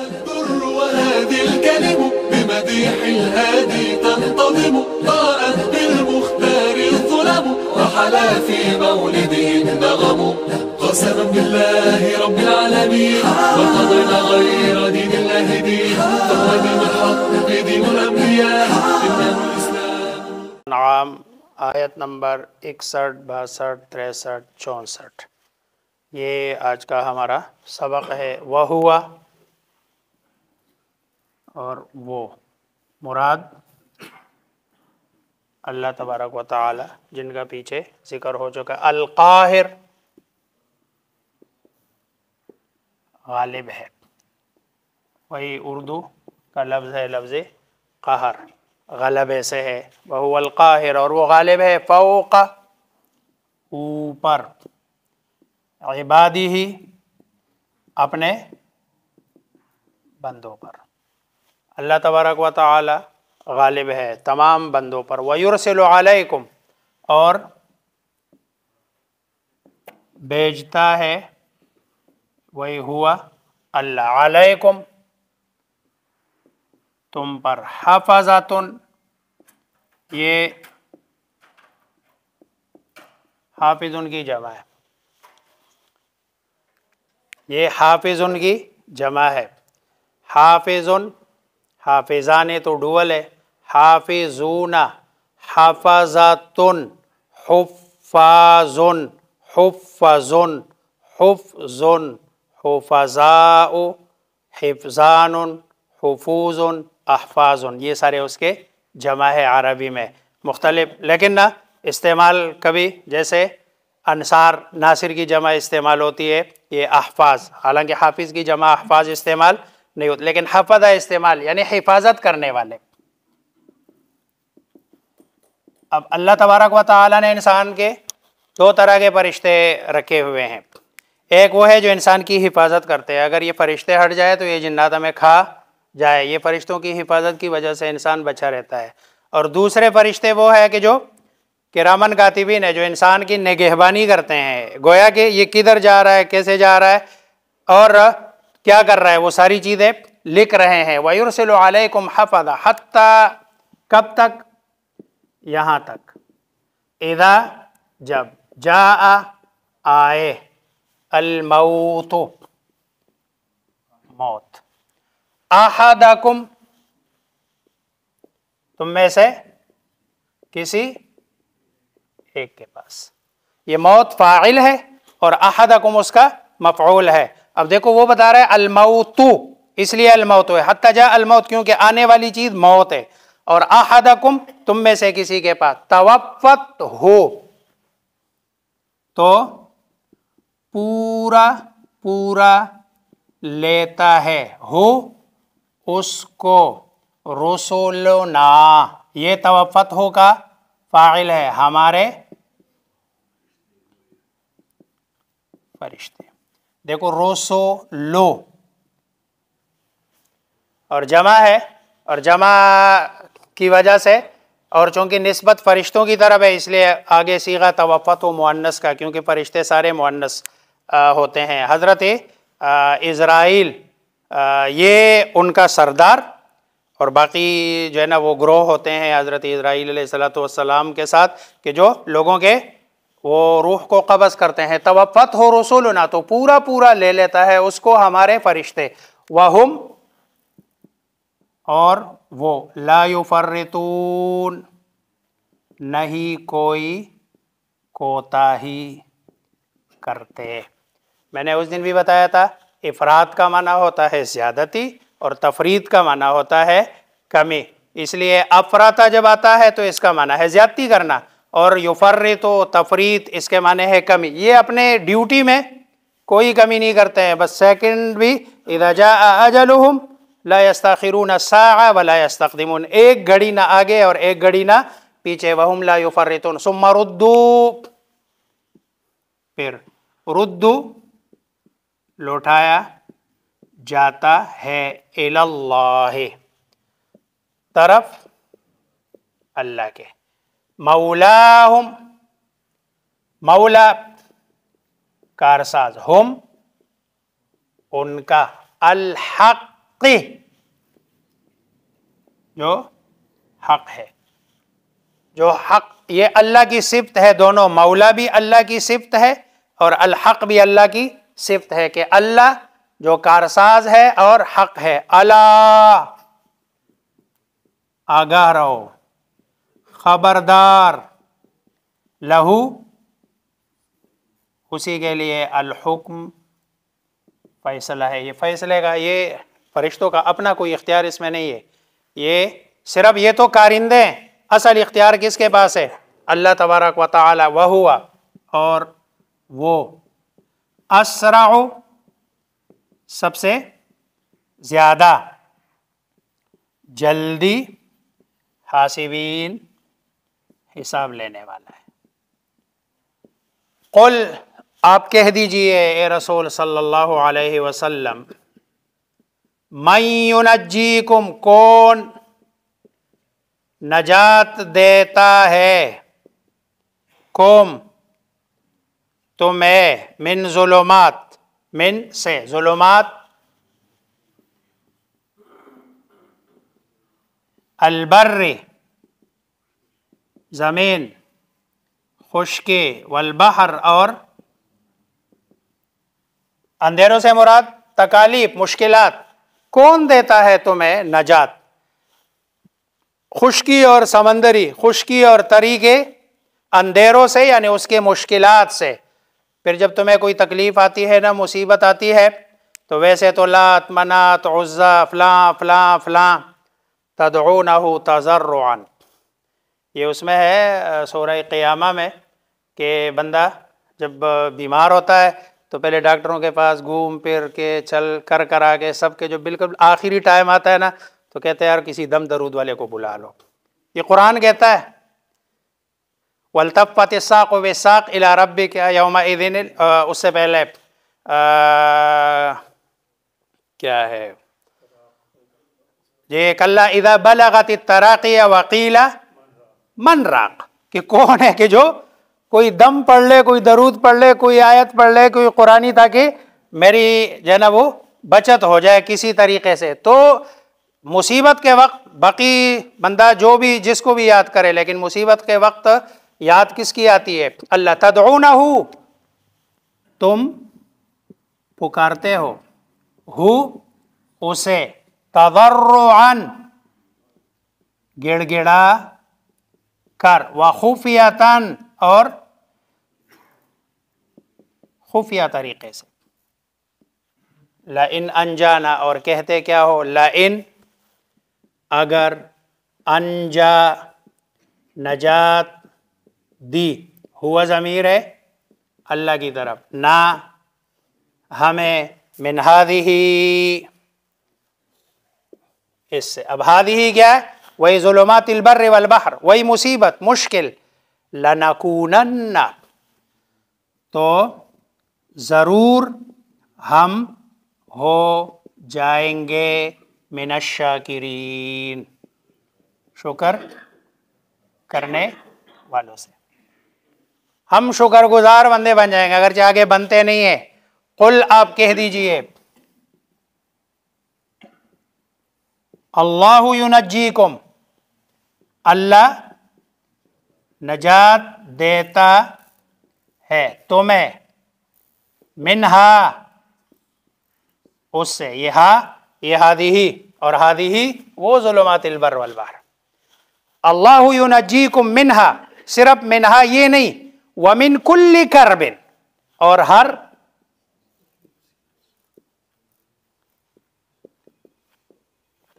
الدر وهذه الكلم بمديح الهادي تنتظم طاءت بالمختار الظلم رحلا في مولده النغم قسما بالله رب العالمين وقضينا غير دين الله دين فهو دين الحق دين الانبياء نعم آیت نمبر 61, 62, 63, 64 یہ آج کا ہمارا سبق ہے वह اور وہ مراد اللہ تبارک و تعالی جن کا پیچھے ذکر ہو چکا ہے القاہر غالب ہے وہی اردو کا لفظ ہے لفظ قہر غلبے ایسے ہے وہ القاہر اور وہ غالب ہے فوق اوپر عبادی ہی اپنے بندوں پر اللہ تبارک و تعالی غالب ہے تمام بندوں پر وَيُرْسِلُ عَلَيْكُمْ اور بھیجتا ہے وہی ہوا اللہ علیہ تم پر یہ حافظ ان کی جمع ہے یہ حافظ ان کی جمع ہے حافظ حافظان تو ڈول ہے حافظون حفظتن حفظن حفاظن حفظن حفظن حفظاء حفظان حفوظ احفاظ یہ سارے اس کے جمع ہے عربی میں مختلف لیکن نہ استعمال کبھی جیسے انصار ناصر کی جمع استعمال ہوتی ہے یہ احفاظ حالانکہ حافظ کی جمع احفاظ استعمال نہیں ہوتے لیکن حفظہ استعمال یعنی حفاظت کرنے والے اب اللہ تبارک و نے انسان کے دو طرح کے فرشتے رکھے ہوئے ہیں ایک وہ ہے جو انسان کی حفاظت کرتے ہیں اگر یہ فرشتے ہٹ جائے تو یہ جنات میں کھا جائے یہ فرشتوں کی حفاظت کی وجہ سے انسان بچا رہتا ہے اور دوسرے فرشتے وہ ہے کہ جو کرامن کاتبین ہے جو انسان کی نگہبانی کرتے ہیں گویا کہ یہ کدھر جا رہا ہے کیسے جا رہا ہے اور کیا کر رہا ہے وہ ساری چیزیں لکھ رہے ہیں وَيُرْسِلُ عَلَيْكُمْ حَفَظَ حَتَّى کب تک یہاں تک جَبْ جب جا الْمَوْتُ موت احدکم تم میں سے کسی ایک کے پاس یہ موت فاعل ہے اور احدکم اس کا مفعول ہے اب دیکھو وہ بتا رہا ہے الموتو اس لیے ہے حتی جا الموت کیونکہ آنے والی چیز موت ہے اور احدکم تم میں سے کسی کے پاس توفت ہو تو پورا پورا لیتا ہے ہو اس کو رسولنا یہ توفت ہو کا فاعل ہے ہمارے فرشتے دیکھو رو سو لو اور جمع ہے اور جمع کی وجہ سے اور چونکہ نسبت فرشتوں کی طرف ہے اس لیے آگے سیغہ توفت و معنس کا کیونکہ فرشتے سارے معنس ہوتے ہیں حضرت اسرائیل یہ ان کا سردار اور باقی جو ہے نا وہ گروہ ہوتے ہیں حضرت اسرائیل علیہ السلام والسلام کے ساتھ کہ جو لوگوں کے وہ روح کو قبض کرتے ہیں توفت ہو رسول تو پورا پورا لے لیتا ہے اس کو ہمارے فرشتے وہم اور وہ لا فرطون نہیں کوئی کوتا ہی کرتے میں نے اس دن بھی بتایا تھا افراد کا معنی ہوتا ہے زیادتی اور تفرید کا معنی ہوتا ہے کمی اس لیے افراتا جب آتا ہے تو اس کا معنی ہے زیادتی کرنا اور یفر تو تفریت اس کے معنی ہے کمی یہ اپنے ڈیوٹی میں کوئی کمی نہیں کرتے ہیں بس سیکنڈ بھی ادا لا ساعة ولا بلاستم ایک گھڑی نہ آگے اور ایک گھڑی نہ پیچھے پھر ردو لوٹایا جاتا ہے طرف اللہ کے مولاہم مولا کارساز ہم ان کا الحق جو حق ہے جو حق یہ اللہ کی صفت ہے دونوں مولا بھی اللہ کی صفت ہے اور الحق بھی اللہ کی صفت ہے کہ اللہ جو کارساز ہے اور حق ہے اللہ آگاہ رہو خبردار لہو اسی کے لیے الحکم فیصلہ ہے یہ فیصلے کا یہ فرشتوں کا اپنا کوئی اختیار اس میں نہیں ہے یہ صرف یہ تو کارندے ہیں اصل اختیار کس کے پاس ہے اللہ تبارک و تعالی وہ ہوا اور وہ اسرع سب سے زیادہ جلدی حاسبین حساب لینے والا ہے قل آپ کہہ دیجئے اے رسول صلی اللہ علیہ وسلم من انجی کون نجات دیتا ہے کوم تمہیں من ظلمات من سے ظلمات البر زمین خشکی والبحر اور اندھیروں سے مراد تکالیف مشکلات کون دیتا ہے تمہیں نجات خشکی اور سمندری خشکی اور طریقے اندھیروں سے یعنی اس کے مشکلات سے پھر جب تمہیں کوئی تکلیف آتی ہے نہ مصیبت آتی ہے تو ویسے تو لات منات عزا فلاں فلاں فلاں تدعونہ نہ یہ اس میں ہے سورہ قیامہ میں کہ بندہ جب بیمار ہوتا ہے تو پہلے ڈاکٹروں کے پاس گھوم پھر کے چل کر کر کے سب کے جو بالکل آخری ٹائم آتا ہے نا تو کہتے ہیں یار کسی دم درود والے کو بلا لو یہ قرآن کہتا ہے ولطفات ساق و ساک الا رب کیا یوم اس سے پہلے کیا ہے یہ جی، کلّل تراقی یا وکیلا من راق کہ کون ہے کہ جو کوئی دم پڑھ لے کوئی درود پڑھ لے کوئی آیت پڑھ لے کوئی قرآن تاکہ میری جو ہے نا وہ بچت ہو جائے کسی طریقے سے تو مصیبت کے وقت بقی بندہ جو بھی جس کو بھی یاد کرے لیکن مصیبت کے وقت یاد کس کی آتی ہے اللہ تعالیٰ نہ ہو تم پکارتے ہو ہو اسے تضرعن گڑ گڑا کر و تن اور خفیہ طریقے سے لئن انجانا اور کہتے کیا ہو لئن اگر انجا نجات دی ہوا ضمیر ہے اللہ کی طرف نہ ہمیں ہادی ہی اس سے اب ہادی ہی کیا وہی ظلمات البربہر وہی مصیبت مشکل لنکونن تو ضرور ہم ہو جائیں گے من الشاکرین شکر کرنے والوں سے ہم شکر گزار بندے بن جائیں گے اگرچہ آگے بنتے نہیں ہیں قل آپ کہہ دیجئے اللہ ینجیکم اللہ نجات دیتا ہے تو میں منہا اس سے یہ ہا دی اور ہادی وہ ظلمات البر والبار اللہ جی منہا صرف منہا یہ نہیں ومن کل کرب اور ہر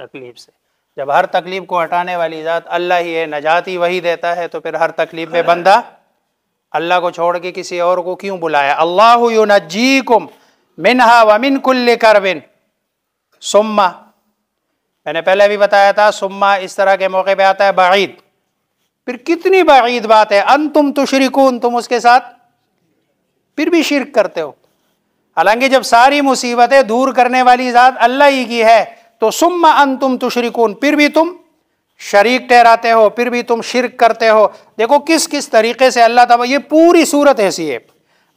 تکلیف سے جب ہر تکلیف کو ہٹانے والی ذات اللہ ہی ہے نجات ہی وہی دیتا ہے تو پھر ہر تکلیف میں بندہ اللہ کو چھوڑ کے کسی اور کو کیوں بلایا اللہ ینجیکم منہا ومن کل کربن سما میں نے پہلے بھی بتایا تھا سما اس طرح کے موقع پہ آتا ہے بعید پھر کتنی بعید بات ہے ان تم تو تم اس کے ساتھ پھر بھی شرک کرتے ہو حالانکہ جب ساری مصیبتیں دور کرنے والی ذات اللہ ہی کی ہے تو سما ان تم پھر بھی تم شریک ٹہراتے ہو پھر بھی تم شرک کرتے ہو دیکھو کس کس طریقے سے اللہ تعالیٰ یہ پوری صورت ایسی ہے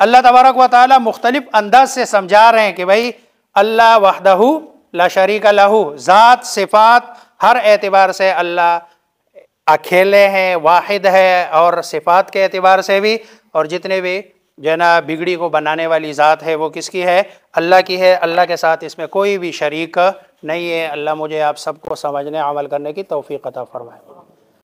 اللہ تبارک و تعالیٰ مختلف انداز سے سمجھا رہے ہیں کہ بھائی اللہ وحدہ لا شریک اللہ ذات صفات ہر اعتبار سے اللہ اکیلے ہیں واحد ہے اور صفات کے اعتبار سے بھی اور جتنے بھی جو نا بگڑی کو بنانے والی ذات ہے وہ کس کی ہے اللہ کی ہے اللہ کے ساتھ اس میں کوئی بھی شریک نہیں ہے اللہ مجھے آپ سب کو سمجھنے عمل کرنے کی توفیق عطا فرمائے